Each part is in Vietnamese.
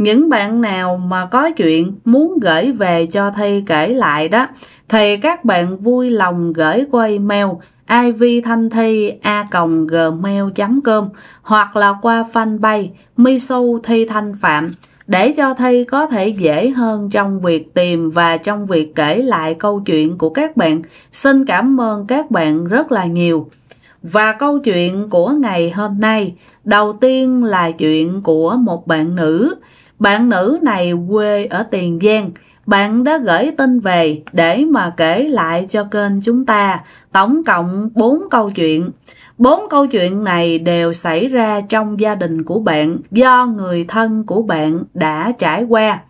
những bạn nào mà có chuyện muốn gửi về cho thầy kể lại đó thì các bạn vui lòng gửi qua email ivthanhthi@gmail.com hoặc là qua fanpage Misu Thi Thanh Phạm để cho thầy có thể dễ hơn trong việc tìm và trong việc kể lại câu chuyện của các bạn. Xin cảm ơn các bạn rất là nhiều. Và câu chuyện của ngày hôm nay, đầu tiên là chuyện của một bạn nữ bạn nữ này quê ở Tiền Giang, bạn đã gửi tin về để mà kể lại cho kênh chúng ta tổng cộng 4 câu chuyện. Bốn câu chuyện này đều xảy ra trong gia đình của bạn do người thân của bạn đã trải qua.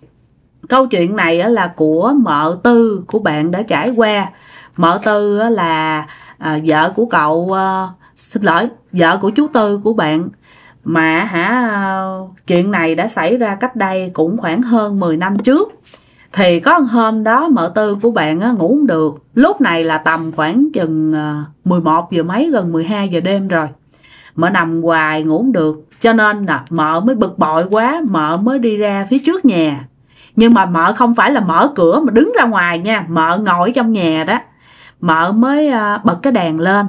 Câu chuyện này là của mợ tư của bạn đã trải qua. Mợ tư là à, vợ của cậu ờ, xin lỗi, vợ của chú tư của bạn mà hả chuyện này đã xảy ra cách đây cũng khoảng hơn 10 năm trước thì có một hôm đó mợ tư của bạn á, ngủ không được lúc này là tầm khoảng chừng 11 ờ, giờ mấy gần 12 giờ đêm rồi mợ nằm hoài ngủ không được cho nên là mợ mới bực bội quá mợ mới đi ra phía trước nhà nhưng mà mợ không phải là mở cửa mà đứng ra ngoài nha mợ ngồi trong nhà đó mợ mới ờ, bật cái đèn lên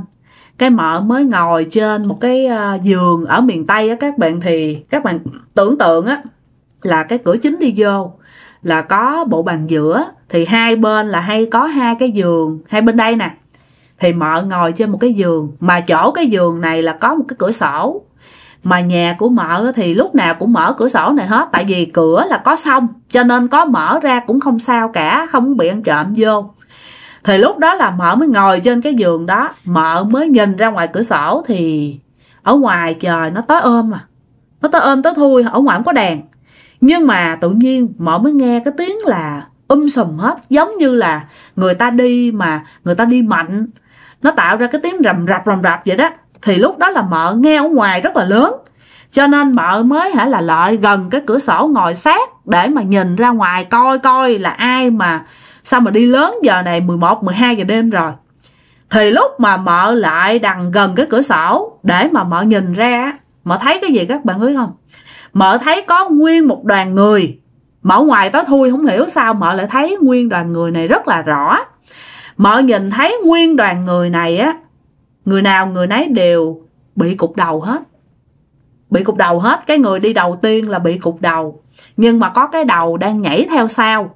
cái mợ mới ngồi trên một cái ờ, giường ở miền tây á các bạn thì các bạn tưởng tượng á là cái cửa chính đi vô là có bộ bàn giữa thì hai bên là hay có hai cái giường hai bên đây nè thì mợ ngồi trên một cái giường mà chỗ cái giường này là có một cái cửa sổ mà nhà của mợ thì lúc nào cũng mở cửa sổ này hết tại vì cửa là có xong cho nên có mở ra cũng không sao cả không bị ăn trộm vô thì lúc đó là mợ mới ngồi trên cái giường đó mợ mới nhìn ra ngoài cửa sổ thì ở ngoài trời nó tối ôm à nó tối ôm tối thui ở ngoài không có đèn nhưng mà tự nhiên mợ mới nghe cái tiếng là um sùm hết giống như là người ta đi mà người ta đi mạnh nó tạo ra cái tiếng rầm rạp rầm rạp vậy đó thì lúc đó là mợ nghe ở ngoài rất là lớn cho nên mợ mới hả là lợi gần cái cửa sổ ngồi sát để mà nhìn ra ngoài coi coi là ai mà sao mà đi lớn giờ này 11 12 giờ đêm rồi thì lúc mà mợ lại đằng gần cái cửa sổ để mà mợ nhìn ra mợ thấy cái gì các bạn biết không mợ thấy có nguyên một đoàn người mà ngoài tới thui không hiểu sao mợ lại thấy nguyên đoàn người này rất là rõ mợ nhìn thấy nguyên đoàn người này á người nào người nấy đều bị cục đầu hết bị cục đầu hết cái người đi đầu tiên là bị cục đầu nhưng mà có cái đầu đang nhảy theo sau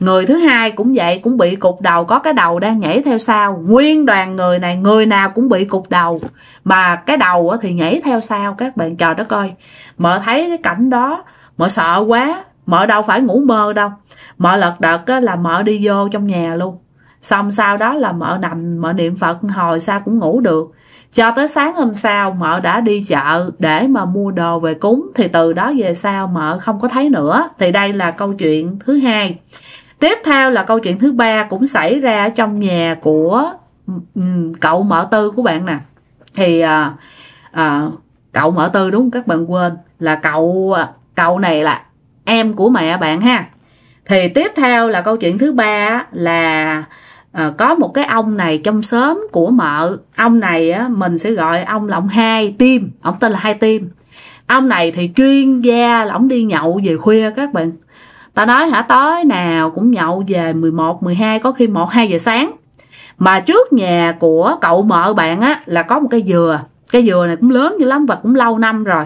người thứ hai cũng vậy cũng bị cục đầu có cái đầu đang nhảy theo sau nguyên đoàn người này người nào cũng bị cục đầu mà cái đầu thì nhảy theo sau các bạn chờ đó coi mợ thấy cái cảnh đó mợ sợ quá mợ đâu phải ngủ mơ đâu mợ lật đật là mợ đi vô trong nhà luôn xong sau đó là mợ nằm mợ niệm phật hồi sao cũng ngủ được cho tới sáng hôm sau mợ đã đi chợ để mà mua đồ về cúng thì từ đó về sau mợ không có thấy nữa thì đây là câu chuyện thứ hai tiếp theo là câu chuyện thứ ba cũng xảy ra trong nhà của ừ, cậu mở tư của bạn nè thì à, à, cậu mở tư đúng không các bạn quên là cậu à, cậu này là em của mẹ bạn ha thì tiếp theo là câu chuyện thứ ba là à, có một cái ông này trong xóm của mợ ông này á, mình sẽ gọi ông là hai tim ông tên là hai tim ông này thì chuyên gia là ông đi nhậu về khuya các bạn ta nói hả tối nào cũng nhậu về 11, 12 có khi 1, 2 giờ sáng mà trước nhà của cậu mợ bạn á là có một cây dừa cây dừa này cũng lớn dữ lắm và cũng lâu năm rồi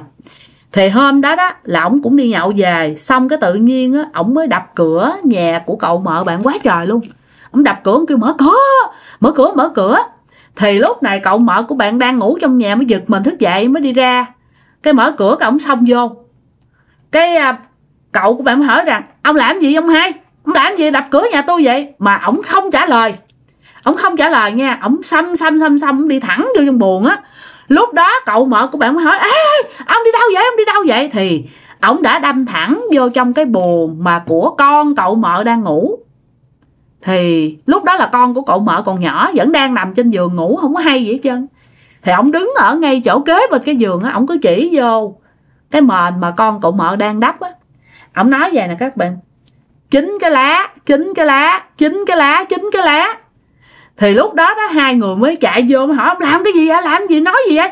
thì hôm đó đó là ổng cũng đi nhậu về xong cái tự nhiên á ổng mới đập cửa nhà của cậu mợ bạn quá trời luôn ổng đập cửa ổng kêu mở cửa mở cửa mở cửa thì lúc này cậu mợ của bạn đang ngủ trong nhà mới giật mình thức dậy mới đi ra cái mở cửa cái ổng xông vô cái à, cậu của bạn mới hỏi rằng ông làm gì ông hai ông làm gì đập cửa nhà tôi vậy mà ổng không trả lời ổng không trả lời nha ổng xăm xăm xăm xăm đi thẳng vô trong buồn á lúc đó cậu mợ của bạn mới hỏi ê ông đi đâu vậy ông đi đâu vậy thì ổng đã đâm thẳng vô trong cái buồn mà của con cậu mợ đang ngủ thì lúc đó là con của cậu mợ còn nhỏ vẫn đang nằm trên giường ngủ không có hay gì hết trơn thì ổng đứng ở ngay chỗ kế bên cái giường á ổng cứ chỉ vô cái mền mà con cậu mợ đang đắp á ổng nói vậy nè các bạn chín cái lá chín cái lá chín cái lá chín cái lá thì lúc đó đó hai người mới chạy vô mà hỏi ông làm cái gì vậy làm gì nói gì vậy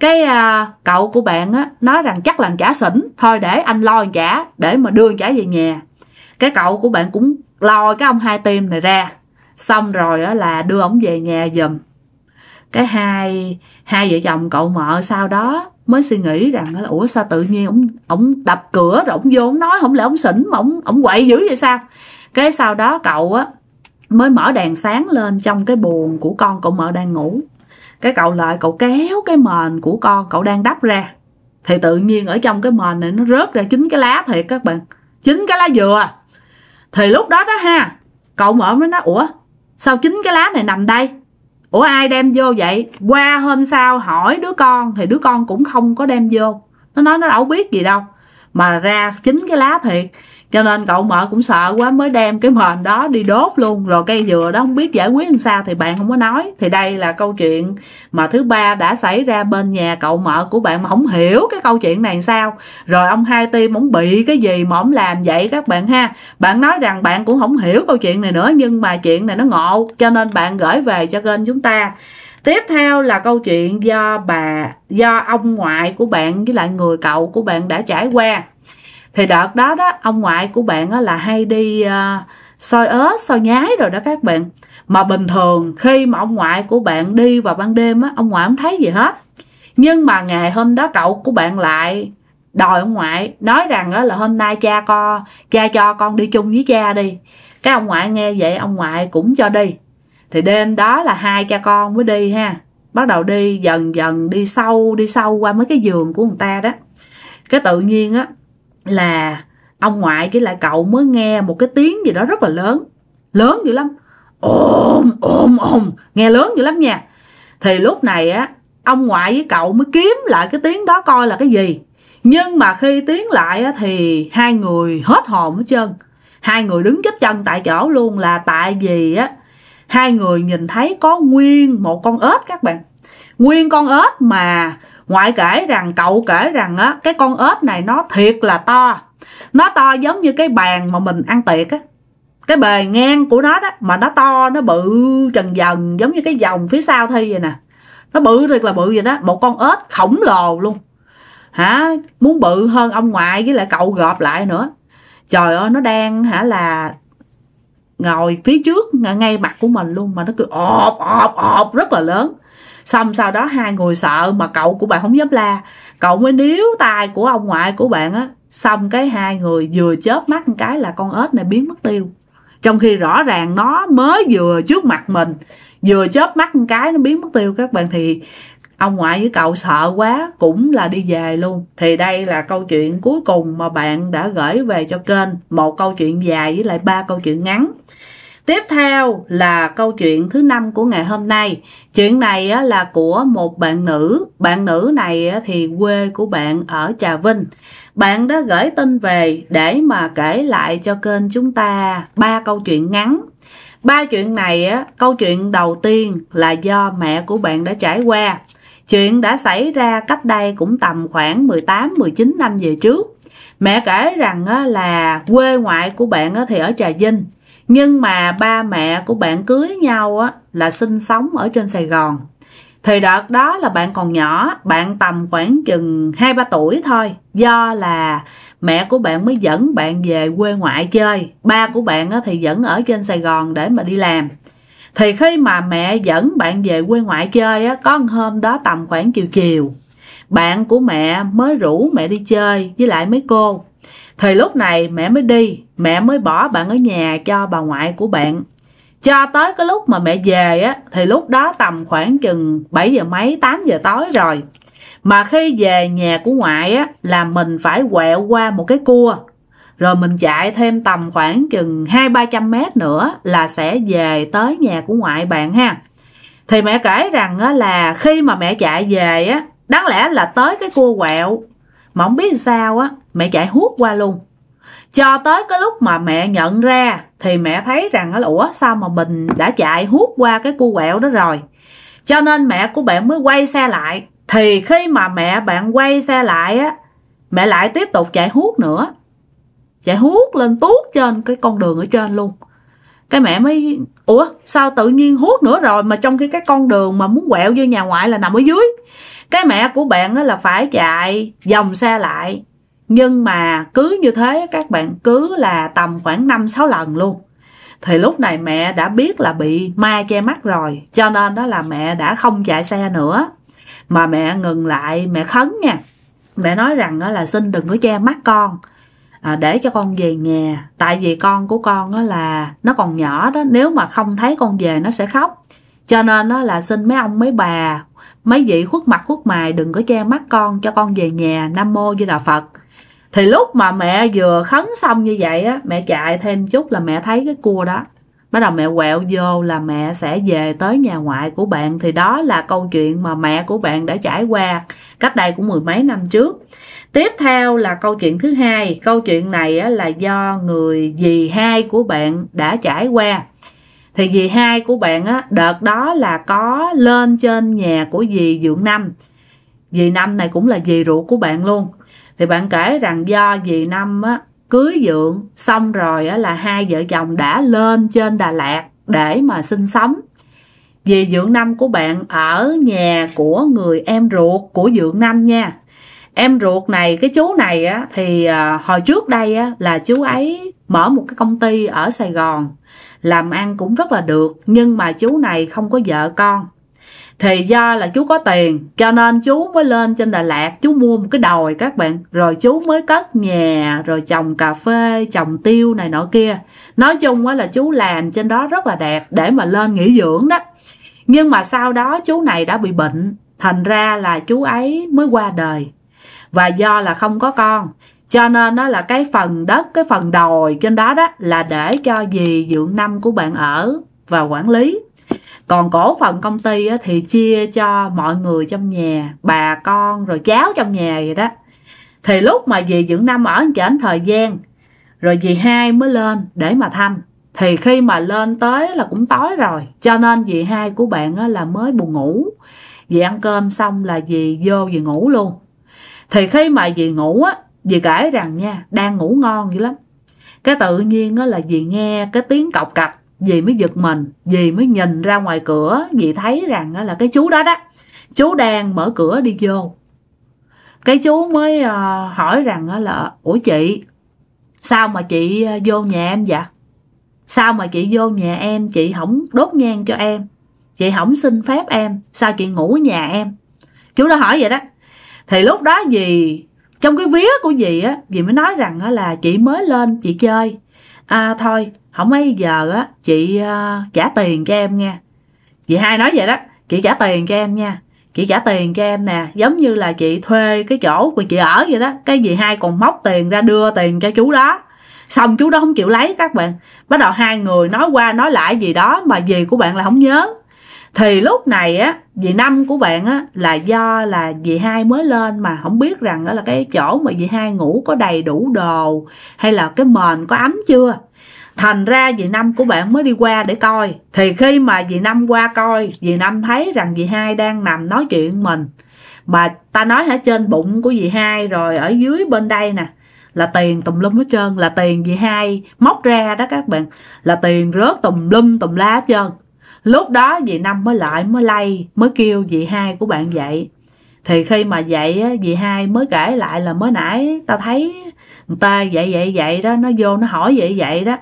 cái à, cậu của bạn á nói rằng chắc là trả xỉn thôi để anh lo anh trả để mà đưa anh trả về nhà cái cậu của bạn cũng lo cái ông hai tim này ra xong rồi đó là đưa ông về nhà giùm cái hai hai vợ chồng cậu mợ sau đó mới suy nghĩ rằng là ủa sao tự nhiên ổng ổng đập cửa rồi ổng vô ổng nói không lẽ ổng xỉn mà ổng ổng quậy dữ vậy sao cái sau đó cậu á mới mở đèn sáng lên trong cái buồn của con cậu mợ đang ngủ cái cậu lại cậu kéo cái mền của con cậu đang đắp ra thì tự nhiên ở trong cái mền này nó rớt ra chín cái lá thiệt các bạn chín cái lá dừa thì lúc đó đó ha cậu mở mới nói ủa sao chín cái lá này nằm đây ủa ai đem vô vậy qua hôm sau hỏi đứa con thì đứa con cũng không có đem vô nó nói nó đâu biết gì đâu mà ra chính cái lá thiệt cho nên cậu mợ cũng sợ quá mới đem cái mền đó đi đốt luôn rồi cây dừa đó không biết giải quyết làm sao thì bạn không có nói thì đây là câu chuyện mà thứ ba đã xảy ra bên nhà cậu mợ của bạn mà không hiểu cái câu chuyện này sao rồi ông hai tim ông bị cái gì mà ông làm vậy các bạn ha bạn nói rằng bạn cũng không hiểu câu chuyện này nữa nhưng mà chuyện này nó ngộ cho nên bạn gửi về cho kênh chúng ta tiếp theo là câu chuyện do bà do ông ngoại của bạn với lại người cậu của bạn đã trải qua thì đợt đó đó ông ngoại của bạn đó là hay đi uh, soi ớt soi nhái rồi đó các bạn mà bình thường khi mà ông ngoại của bạn đi vào ban đêm á ông ngoại không thấy gì hết nhưng mà ngày hôm đó cậu của bạn lại đòi ông ngoại nói rằng đó là hôm nay cha con cha cho con đi chung với cha đi cái ông ngoại nghe vậy ông ngoại cũng cho đi thì đêm đó là hai cha con mới đi ha bắt đầu đi dần dần đi sâu đi sâu qua mấy cái giường của người ta đó cái tự nhiên á là ông ngoại với lại cậu mới nghe một cái tiếng gì đó rất là lớn lớn dữ lắm ôm ôm ôm nghe lớn dữ lắm nha thì lúc này á ông ngoại với cậu mới kiếm lại cái tiếng đó coi là cái gì nhưng mà khi tiếng lại á, thì hai người hết hồn hết trơn hai người đứng chết chân tại chỗ luôn là tại vì á hai người nhìn thấy có nguyên một con ếch các bạn nguyên con ếch mà ngoại kể rằng cậu kể rằng á cái con ếch này nó thiệt là to nó to giống như cái bàn mà mình ăn tiệc á cái bề ngang của nó đó mà nó to nó bự trần dần giống như cái vòng phía sau thi vậy nè nó bự thiệt là bự vậy đó một con ếch khổng lồ luôn hả muốn bự hơn ông ngoại với lại cậu gộp lại nữa trời ơi nó đang hả là ngồi phía trước ngay mặt của mình luôn mà nó cứ ọp ọp ọp rất là lớn xong sau đó hai người sợ mà cậu của bạn không dám la cậu mới níu tay của ông ngoại của bạn á xong cái hai người vừa chớp mắt một cái là con ếch này biến mất tiêu trong khi rõ ràng nó mới vừa trước mặt mình vừa chớp mắt một cái nó biến mất tiêu các bạn thì ông ngoại với cậu sợ quá cũng là đi về luôn thì đây là câu chuyện cuối cùng mà bạn đã gửi về cho kênh một câu chuyện dài với lại ba câu chuyện ngắn Tiếp theo là câu chuyện thứ năm của ngày hôm nay. Chuyện này là của một bạn nữ. Bạn nữ này thì quê của bạn ở Trà Vinh. Bạn đã gửi tin về để mà kể lại cho kênh chúng ta ba câu chuyện ngắn. Ba chuyện này, câu chuyện đầu tiên là do mẹ của bạn đã trải qua. Chuyện đã xảy ra cách đây cũng tầm khoảng 18-19 năm về trước. Mẹ kể rằng là quê ngoại của bạn thì ở Trà Vinh, nhưng mà ba mẹ của bạn cưới nhau là sinh sống ở trên Sài Gòn. Thì đợt đó là bạn còn nhỏ, bạn tầm khoảng chừng 2-3 tuổi thôi, do là mẹ của bạn mới dẫn bạn về quê ngoại chơi, ba của bạn thì vẫn ở trên Sài Gòn để mà đi làm thì khi mà mẹ dẫn bạn về quê ngoại chơi á có hôm đó tầm khoảng chiều chiều bạn của mẹ mới rủ mẹ đi chơi với lại mấy cô thì lúc này mẹ mới đi mẹ mới bỏ bạn ở nhà cho bà ngoại của bạn cho tới cái lúc mà mẹ về á thì lúc đó tầm khoảng chừng 7 giờ mấy 8 giờ tối rồi mà khi về nhà của ngoại á là mình phải quẹo qua một cái cua rồi mình chạy thêm tầm khoảng chừng hai ba trăm mét nữa là sẽ về tới nhà của ngoại bạn ha thì mẹ kể rằng là khi mà mẹ chạy về á đáng lẽ là tới cái cua quẹo mà không biết sao á mẹ chạy hút qua luôn cho tới cái lúc mà mẹ nhận ra thì mẹ thấy rằng là ủa sao mà mình đã chạy hút qua cái cua quẹo đó rồi cho nên mẹ của bạn mới quay xe lại thì khi mà mẹ bạn quay xe lại á mẹ lại tiếp tục chạy hút nữa chạy hút lên tuốt trên cái con đường ở trên luôn cái mẹ mới ủa sao tự nhiên hút nữa rồi mà trong khi cái con đường mà muốn quẹo vô nhà ngoại là nằm ở dưới cái mẹ của bạn đó là phải chạy vòng xe lại nhưng mà cứ như thế các bạn cứ là tầm khoảng 5-6 lần luôn thì lúc này mẹ đã biết là bị ma che mắt rồi cho nên đó là mẹ đã không chạy xe nữa mà mẹ ngừng lại mẹ khấn nha mẹ nói rằng đó là xin đừng có che mắt con à, để cho con về nhà tại vì con của con đó là nó còn nhỏ đó nếu mà không thấy con về nó sẽ khóc cho nên đó là xin mấy ông mấy bà mấy vị khuất mặt khuất mày đừng có che mắt con cho con về nhà nam mô với đà phật thì lúc mà mẹ vừa khấn xong như vậy á mẹ chạy thêm chút là mẹ thấy cái cua đó bắt đầu mẹ quẹo vô là mẹ sẽ về tới nhà ngoại của bạn thì đó là câu chuyện mà mẹ của bạn đã trải qua cách đây cũng mười mấy năm trước tiếp theo là câu chuyện thứ hai câu chuyện này là do người dì hai của bạn đã trải qua thì dì hai của bạn á đợt đó là có lên trên nhà của dì dượng năm dì năm này cũng là dì ruột của bạn luôn thì bạn kể rằng do dì năm á cưới dượng xong rồi là hai vợ chồng đã lên trên Đà Lạt để mà sinh sống vì dượng năm của bạn ở nhà của người em ruột của dượng năm nha em ruột này cái chú này á thì à, hồi trước đây á là chú ấy mở một cái công ty ở Sài Gòn làm ăn cũng rất là được nhưng mà chú này không có vợ con thì do là chú có tiền cho nên chú mới lên trên Đà Lạt chú mua một cái đồi các bạn rồi chú mới cất nhà rồi trồng cà phê trồng tiêu này nọ kia nói chung á là chú làm trên đó rất là đẹp để mà lên nghỉ dưỡng đó nhưng mà sau đó chú này đã bị bệnh thành ra là chú ấy mới qua đời và do là không có con cho nên nó là cái phần đất cái phần đồi trên đó đó là để cho dì dưỡng năm của bạn ở và quản lý còn cổ phần công ty thì chia cho mọi người trong nhà bà con rồi cháu trong nhà vậy đó thì lúc mà dì dưỡng năm ở chảnh thời gian rồi dì hai mới lên để mà thăm thì khi mà lên tới là cũng tối rồi cho nên dì hai của bạn là mới buồn ngủ dì ăn cơm xong là dì vô dì ngủ luôn thì khi mà dì ngủ á dì kể rằng nha đang ngủ ngon vậy lắm cái tự nhiên á là dì nghe cái tiếng cọc cạch dì mới giật mình dì mới nhìn ra ngoài cửa dì thấy rằng là cái chú đó đó chú đang mở cửa đi vô cái chú mới à, hỏi rằng là ủa chị sao mà chị à, vô nhà em vậy sao mà chị vô nhà em chị không đốt nhang cho em chị không xin phép em sao chị ngủ nhà em chú đã hỏi vậy đó thì lúc đó dì trong cái vía của dì á dì mới nói rằng là chị mới lên chị chơi à thôi không mấy giờ á chị uh, trả tiền cho em nha chị hai nói vậy đó chị trả tiền cho em nha chị trả tiền cho em nè giống như là chị thuê cái chỗ mà chị ở vậy đó cái gì hai còn móc tiền ra đưa tiền cho chú đó xong chú đó không chịu lấy các bạn bắt đầu hai người nói qua nói lại gì đó mà gì của bạn là không nhớ thì lúc này á vì năm của bạn á là do là dì hai mới lên mà không biết rằng đó là cái chỗ mà dì hai ngủ có đầy đủ đồ hay là cái mền có ấm chưa thành ra dì năm của bạn mới đi qua để coi thì khi mà dì năm qua coi dì năm thấy rằng dì hai đang nằm nói chuyện mình mà ta nói ở trên bụng của dì hai rồi ở dưới bên đây nè là tiền tùm lum hết trơn là tiền dì hai móc ra đó các bạn là tiền rớt tùm lum tùm lá hết trơn lúc đó dì năm mới lại mới lay mới kêu dì hai của bạn dậy thì khi mà dậy dì hai mới kể lại là mới nãy tao thấy người ta dậy dậy dậy đó nó vô nó hỏi vậy vậy đó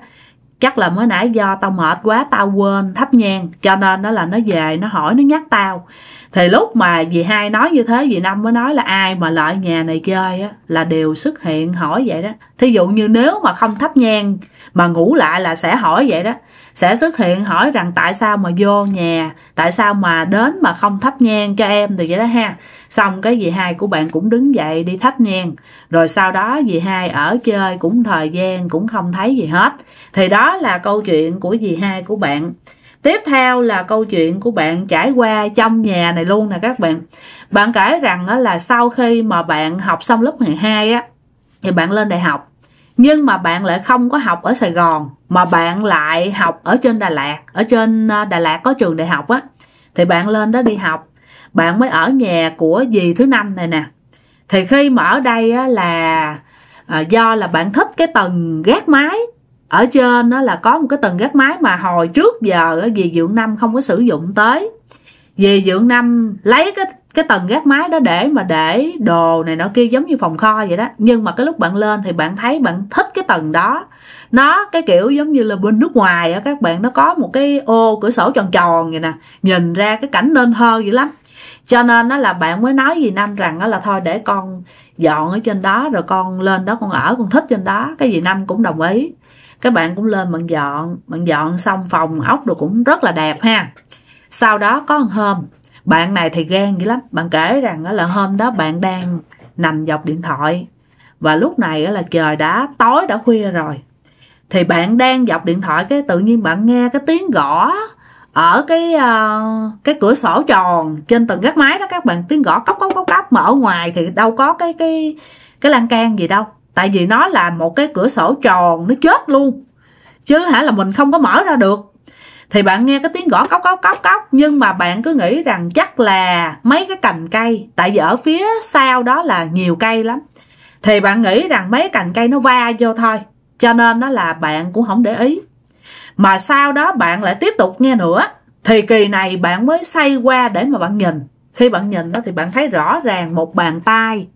chắc là mới nãy do tao mệt quá tao quên thắp nhang cho nên đó là nó về nó hỏi nó nhắc tao thì lúc mà dì hai nói như thế dì năm mới nói là ai mà lại nhà này chơi á là đều xuất hiện hỏi vậy đó thí dụ như nếu mà không thắp nhang mà ngủ lại là sẽ hỏi vậy đó sẽ xuất hiện hỏi rằng tại sao mà vô nhà tại sao mà đến mà không thắp nhang cho em thì vậy đó ha xong cái dì hai của bạn cũng đứng dậy đi thắp nhang rồi sau đó dì hai ở chơi cũng thời gian cũng không thấy gì hết thì đó là câu chuyện của dì hai của bạn tiếp theo là câu chuyện của bạn trải qua trong nhà này luôn nè các bạn bạn kể rằng là sau khi mà bạn học xong lớp 12 á thì bạn lên đại học nhưng mà bạn lại không có học ở Sài Gòn mà bạn lại học ở trên Đà Lạt ở trên ờ, Đà Lạt có trường đại học á thì bạn lên đó đi học bạn mới ở nhà của dì thứ năm này nè thì khi mà ở đây á, là à, do là bạn thích cái tầng gác mái ở trên nó là có một cái tầng gác mái mà hồi trước giờ á, dì dưỡng năm không có sử dụng tới dì dưỡng năm lấy cái cái tầng gác mái đó để mà để đồ này nó kia giống như phòng kho vậy đó nhưng mà cái lúc bạn lên thì bạn thấy bạn thích cái tầng đó nó cái kiểu giống như là bên nước ngoài á các bạn nó có một cái ô cửa sổ tròn tròn vậy nè nhìn ra cái cảnh nên thơ dữ lắm cho nên nó là bạn mới nói gì năm rằng đó là thôi để con dọn ở trên đó rồi con lên đó con ở con thích trên đó cái gì năm cũng đồng ý các bạn cũng lên bạn dọn bạn dọn xong phòng ốc rồi cũng rất là đẹp ha sau đó có một hôm bạn này thì gan dữ lắm bạn kể rằng đó là hôm đó bạn đang nằm dọc điện thoại và lúc này là trời đã tối đã khuya rồi thì bạn đang dọc điện thoại cái tự nhiên bạn nghe cái tiếng gõ ở cái uh, cái cửa sổ tròn trên tầng gác máy đó các bạn tiếng gõ cốc cốc cốc cốc mà ở ngoài thì đâu có cái cái cái lan can gì đâu tại vì nó là một cái cửa sổ tròn nó chết luôn chứ hả là mình không có mở ra được thì bạn nghe cái tiếng gõ cốc cốc cốc cốc nhưng mà bạn cứ nghĩ rằng chắc là mấy cái cành cây tại vì ở phía sau đó là nhiều cây lắm thì bạn nghĩ rằng mấy cành cây nó va vô thôi cho nên nó là bạn cũng không để ý mà sau đó bạn lại tiếp tục nghe nữa thì kỳ này bạn mới xoay qua để mà bạn nhìn khi bạn nhìn đó thì bạn thấy rõ ràng một bàn tay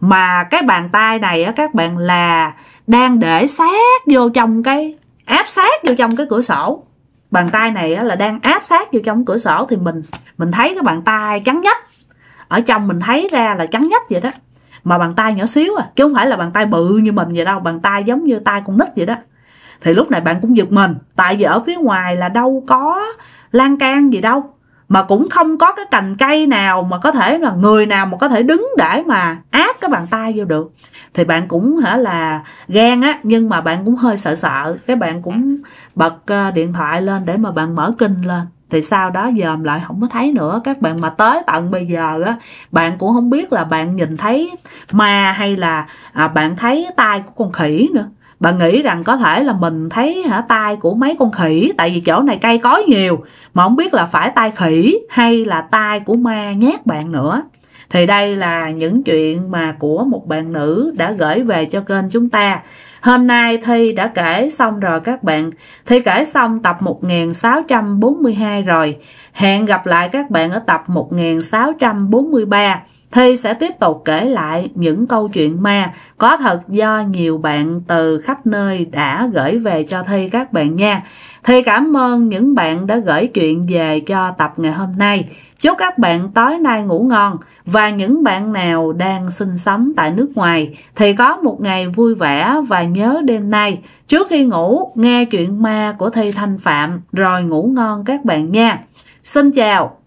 mà cái bàn tay này á các bạn là đang để sát vô trong cái áp sát vô trong cái cửa sổ bàn tay này á, là đang áp sát vô trong cửa sổ thì mình mình thấy cái bàn tay trắng nhất ở trong mình thấy ra là trắng nhất vậy đó mà bàn tay nhỏ xíu à chứ không phải là bàn tay bự như mình vậy đâu bàn tay giống như tay con nít vậy đó thì lúc này bạn cũng giật mình tại vì ở phía ngoài là đâu có lan can gì đâu mà cũng không có cái cành cây nào mà có thể là người nào mà có thể đứng để mà áp cái bàn tay vô được thì bạn cũng hả là gan á nhưng mà bạn cũng hơi sợ sợ cái bạn cũng bật ờ, điện thoại lên để mà bạn mở kinh lên thì sau đó dòm lại không có thấy nữa các bạn mà tới tận bây giờ á bạn cũng không biết là bạn nhìn thấy ma hay là à, bạn thấy tay của con khỉ nữa bạn nghĩ rằng có thể là mình thấy hả tay của mấy con khỉ tại vì chỗ này cây có nhiều mà không biết là phải tay khỉ hay là tay của ma nhát bạn nữa thì đây là những chuyện mà của một bạn nữ đã gửi về cho kênh chúng ta Hôm nay Thi đã kể xong rồi các bạn. Thi kể xong tập 1642 rồi. Hẹn gặp lại các bạn ở tập 1643. Thi sẽ tiếp tục kể lại những câu chuyện ma có thật do nhiều bạn từ khắp nơi đã gửi về cho Thi các bạn nha. Thi cảm ơn những bạn đã gửi chuyện về cho tập ngày hôm nay. Chúc các bạn tối nay ngủ ngon và những bạn nào đang sinh sống tại nước ngoài thì có một ngày vui vẻ và nhớ đêm nay trước khi ngủ nghe chuyện ma của Thi Thanh Phạm rồi ngủ ngon các bạn nha. Xin chào!